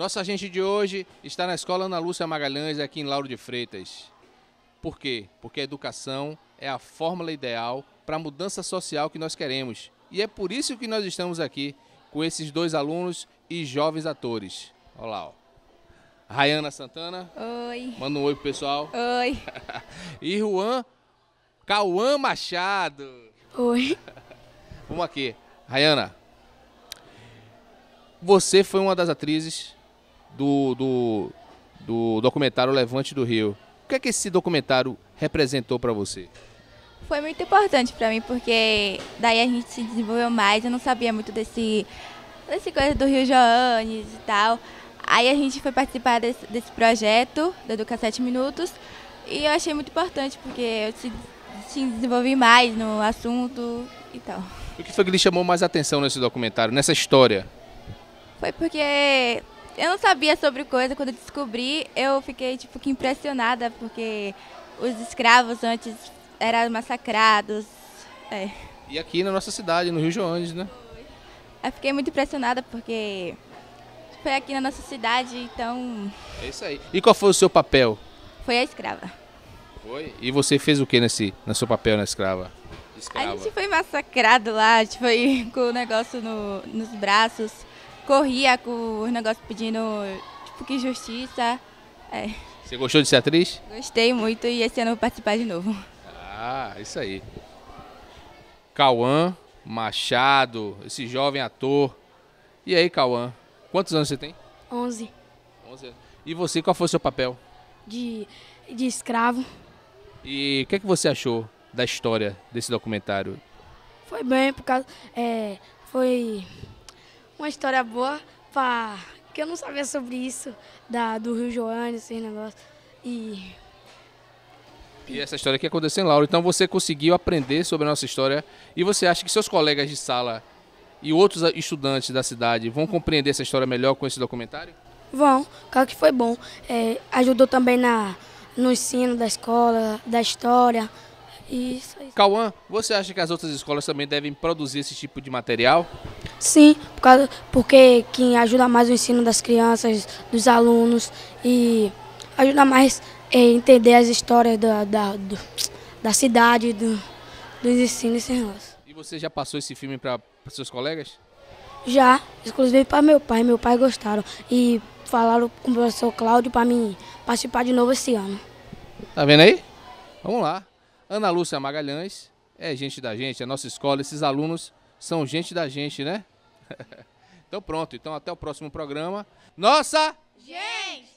nosso agente de hoje está na Escola Ana Lúcia Magalhães, aqui em Lauro de Freitas. Por quê? Porque a educação é a fórmula ideal para a mudança social que nós queremos. E é por isso que nós estamos aqui com esses dois alunos e jovens atores. Olha lá, ó. Rayana Santana. Oi. Manda um oi pro pessoal. Oi. e Juan Cauã Machado. Oi. Vamos aqui. Rayana, você foi uma das atrizes do, do, do documentário Levante do Rio. O que é que esse documentário representou para você? Foi muito importante para mim, porque daí a gente se desenvolveu mais. Eu não sabia muito desse, desse coisa do Rio Joanes e tal. Aí a gente foi participar desse, desse projeto da Educa 7 Minutos e eu achei muito importante, porque eu se, se desenvolvi mais no assunto e tal. O que foi que lhe chamou mais atenção nesse documentário, nessa história? Foi porque eu não sabia sobre coisa, quando descobri, eu fiquei tipo que impressionada, porque os escravos antes eram massacrados. É. E aqui na nossa cidade, no Rio Joanes, né? Eu fiquei muito impressionada porque foi aqui na nossa cidade, então. É isso aí. E qual foi o seu papel? Foi a escrava. Foi? E você fez o que nesse, no seu papel na escrava? escrava? A gente foi massacrado lá, a gente foi com o negócio no, nos braços corria com os negócios pedindo, tipo, que justiça. É. Você gostou de ser atriz? Gostei muito e esse ano vou participar de novo. Ah, isso aí. Cauã Machado, esse jovem ator. E aí, Cauã, quantos anos você tem? 11. onze E você, qual foi o seu papel? De, de escravo. E o que, é que você achou da história desse documentário? Foi bem, por causa. É, foi uma história boa, pra... porque eu não sabia sobre isso, da, do Rio Joane, esse negócio E... E essa história que aconteceu em Lauro. Então você conseguiu aprender sobre a nossa história e você acha que seus colegas de sala e outros estudantes da cidade vão compreender essa história melhor com esse documentário? Vão, claro que foi bom. É, ajudou também na, no ensino da escola, da história. Isso, isso. Cauã, você acha que as outras escolas também devem produzir esse tipo de material? Sim, por causa, porque quem ajuda mais o ensino das crianças, dos alunos e ajuda mais a é, entender as histórias da, da, do, da cidade, do, dos ensinos e E você já passou esse filme para seus colegas? Já, inclusive para meu pai. Meu pai gostaram e falaram com o professor Cláudio para mim participar de novo esse ano. Tá vendo aí? Vamos lá. Ana Lúcia Magalhães é gente da gente, é nossa escola, esses alunos são gente da gente, né? então pronto. Então até o próximo programa. Nossa! Gente!